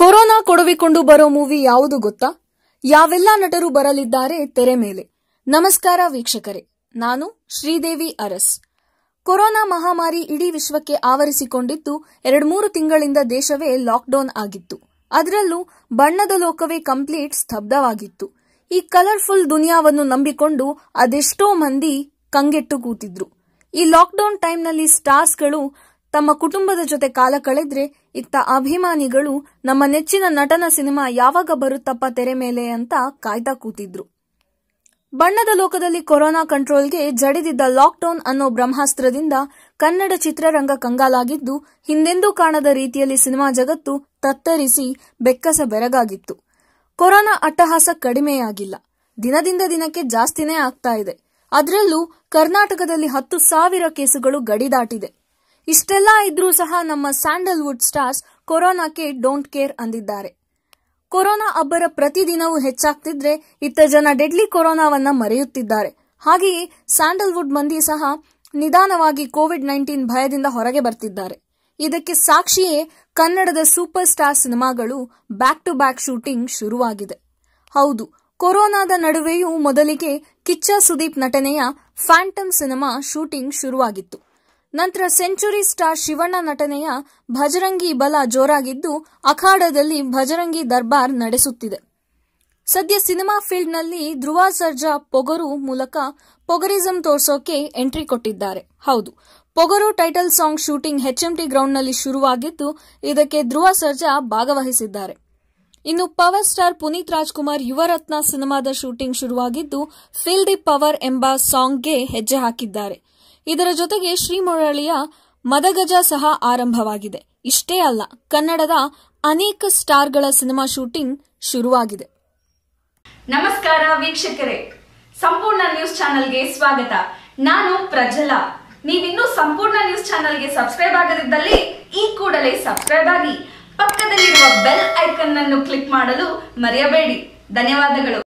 corona ಕೊಡವಿಕೊಂಡು ಬರೋ movie ಯಾವುದು ಗೊತ್ತಾ ಯಾವೆಲ್ಲ ನಟರು ಬರಲಿದ್ದಾರೆ ತೆರೆ ಮೇಲೆ ನಮಸ್ಕಾರ ವೀಕ್ಷಕರೇ ನಾನು ಶ್ರೀದೇವಿ ಅರಸ್ ಕೊರೋನಾ ಮಹಾಮಾರಿ ಇಡೀ ವಿಶ್ವಕ್ಕೆ ಆವರಿಸಿಕೊಂಡಿದ್ದು ಎರಡು ಮೂರು ತಿಂಗಳಿಂದ ದೇಶವೇ ಲಾಕ್ಡೌನ್ ಆಗಿತ್ತು ಅದರಲ್ಲೂ ಬಣ್ಣದ ಲೋಕವೇ ಕಂಪ್ಲೀಟ್ ಸ್ತಬ್ಧವಾಗಿತ್ತು ಈ ಕಲರ್ಫುಲ್ ದುನಿಯಾವನ್ನು ನಂಬಿಕೊಂಡು ಅದೆಷ್ಟೋ ಮಂದಿ ಕಂಗೆಟ್ಟು ಕೂತಿದ್ರು ಈ ಲಾಕ್ಡೌನ್ ಟೈಮ್ನಲ್ಲಿ ಸ್ಟಾರ್ಸ್ಗಳು ತಮ್ಮ ಕುಟುಂಬದ ಜೊತೆ ಕಾಲ ಕಳೆದ್ರೆ ಇತ್ತ ಅಭಿಮಾನಿಗಳು ನಮ್ಮ ನೆಚ್ಚಿನ ನಟನ ಸಿನಿಮಾ ಯಾವಾಗ ಬರುತ್ತಪ್ಪ ತೆರೆ ಮೇಲೆ ಅಂತ ಕಾಯ್ತಾ ಕೂತಿದ್ರು ಬಣ್ಣದ ಲೋಕದಲ್ಲಿ ಕೊರೋನಾ ಕಂಟ್ರೋಲ್ಗೆ ಜಡಿದಿದ್ದ ಲಾಕ್ಡೌನ್ ಅನ್ನೋ ಬ್ರಹ್ಮಾಸ್ತ್ರದಿಂದ ಕನ್ನಡ ಚಿತ್ರರಂಗ ಕಂಗಾಲಾಗಿದ್ದು ಹಿಂದೆಂದೂ ಕಾಣದ ರೀತಿಯಲ್ಲಿ ಸಿನಿಮಾ ಜಗತ್ತು ತತ್ತರಿಸಿ ಬೆಕ್ಕಸ ಬೆರಗಾಗಿತ್ತು ಕೊರೋನಾ ಅಟ್ಟಹಾಸ ಕಡಿಮೆಯಾಗಿಲ್ಲ ದಿನದಿಂದ ದಿನಕ್ಕೆ ಜಾಸ್ತಿನೇ ಆಗ್ತಾ ಇದೆ ಅದರಲ್ಲೂ ಕರ್ನಾಟಕದಲ್ಲಿ ಹತ್ತು ಸಾವಿರ ಕೇಸುಗಳು ಗಡಿ ದಾಟಿದೆ ಇಷ್ಟೆಲ್ಲ ಇದ್ರೂ ಸಹ ನಮ್ಮ ಸ್ಯಾಂಡಲ್ವುಡ್ ಸ್ಟಾರ್ಸ್ ಕೊರೋನಾಕ್ಕೆ ಡೋಂಟ್ ಕೇರ್ ಅಂದಿದ್ದಾರೆ ಕೊರೋನಾ ಅಬ್ಬರ ಪ್ರತಿದಿನವೂ ಹೆಚ್ಚಾಗ್ತಿದ್ರೆ ಇತ್ತ ಜನ ಡೆಡ್ಲಿ ಕೊರೋನಾವನ್ನ ಮರೆಯುತ್ತಿದ್ದಾರೆ ಹಾಗೆಯೇ ಸ್ಯಾಂಡಲ್ವುಡ್ ಮಂದಿ ಸಹ ನಿಧಾನವಾಗಿ ಕೋವಿಡ್ ನೈನ್ಟೀನ್ ಭಯದಿಂದ ಹೊರಗೆ ಬರ್ತಿದ್ದಾರೆ ಇದಕ್ಕೆ ಸಾಕ್ಷಿಯೇ ಕನ್ನಡದ ಸೂಪರ್ ಸ್ಟಾರ್ ಸಿನಿಮಾಗಳು ಬ್ಯಾಕ್ ಟು ಬ್ಯಾಕ್ ಶೂಟಿಂಗ್ ಶುರುವಾಗಿದೆ ಹೌದು ಕೊರೋನಾದ ನಡುವೆಯೂ ಮೊದಲಿಗೆ ಕಿಚ್ಚ ಸುದೀಪ್ ನಟನೆಯ ಫ್ಯಾಂಟಮ್ ಸಿನಿಮಾ ಶೂಟಿಂಗ್ ಶುರುವಾಗಿತ್ತು ನಂತರ ಸೆಂಚುರಿ ಸ್ಟಾರ್ ಶಿವಣ್ಣ ನಟನೆಯ ಭಜರಂಗಿ ಬಲ ಜೋರಾಗಿದ್ದು ಅಖಾಡದಲ್ಲಿ ಭಜರಂಗಿ ದರ್ಬಾರ್ ನಡೆಸುತ್ತಿದೆ ಸದ್ಯ ಸಿನಿಮಾ ಫೀಲ್ಡ್ನಲ್ಲಿ ಧ್ರುವ ಸರ್ಜಾ ಪೊಗರು ಮೂಲಕ ಪೊಗರಿಸಂ ತೋರಿಸೋಕೆ ಎಂಟ್ರಿ ಕೊಟ್ಟಿದ್ದಾರೆ ಹೌದು Pogaru title song shooting HMT ಗ್ರೌಂಡ್ನಲ್ಲಿ ಶುರುವಾಗಿದ್ದು ಇದಕ್ಕೆ ಧ್ರುವ ಸರ್ಜಾ ಭಾಗವಹಿಸಿದ್ದಾರೆ ಇನ್ನು ಪವರ್ ಸ್ಟಾರ್ ಪುನೀತ್ ರಾಜ್ಕುಮಾರ್ ಯುವರತ್ನ ಸಿನಿಮಾದ ಶೂಟಿಂಗ್ ಶುರುವಾಗಿದ್ದು ಫೀಲ್ ದಿ ಪವರ್ ಎಂಬ ಸಾಂಗ್ಗೆ ಹೆಜ್ಜೆ ಹಾಕಿದ್ದಾರೆ ಇದರ ಜೊತೆಗೆ ಶ್ರೀಮುರಳಿಯ ಮದಗಜ ಸಹ ಆರಂಭವಾಗಿದೆ ಇಷ್ಟೇ ಅಲ್ಲ ಕನ್ನಡದ ಅನೇಕ ಸ್ಟಾರ್ಗಳ ಸಿನಿಮಾ ಶೂಟಿಂಗ್ ಶುರುವಾಗಿದೆ ನಮಸ್ಕಾರ ವೀಕ್ಷಕರೇ ಸಂಪೂರ್ಣ ನ್ಯೂಸ್ ಚಾನೆಲ್ಗೆ ಸ್ವಾಗತ ನಾನು ಪ್ರಜಲಾ ನೀವಿನ್ನೂ ಸಂಪೂರ್ಣ ನ್ಯೂಸ್ ಚಾನೆಲ್ಗೆ ಸಬ್ಸ್ಕ್ರೈಬ್ ಆಗದಿದ್ದಲ್ಲಿ ಈ ಕೂಡಲೇ ಸಬ್ಸ್ಕ್ರೈಬ್ ಆಗಿ ಪಕ್ಕದಲ್ಲಿರುವ ಬೆಲ್ ಐಕನ್ ಅನ್ನು ಕ್ಲಿಕ್ ಮಾಡಲು ಮರೆಯಬೇಡಿ ಧನ್ಯವಾದಗಳು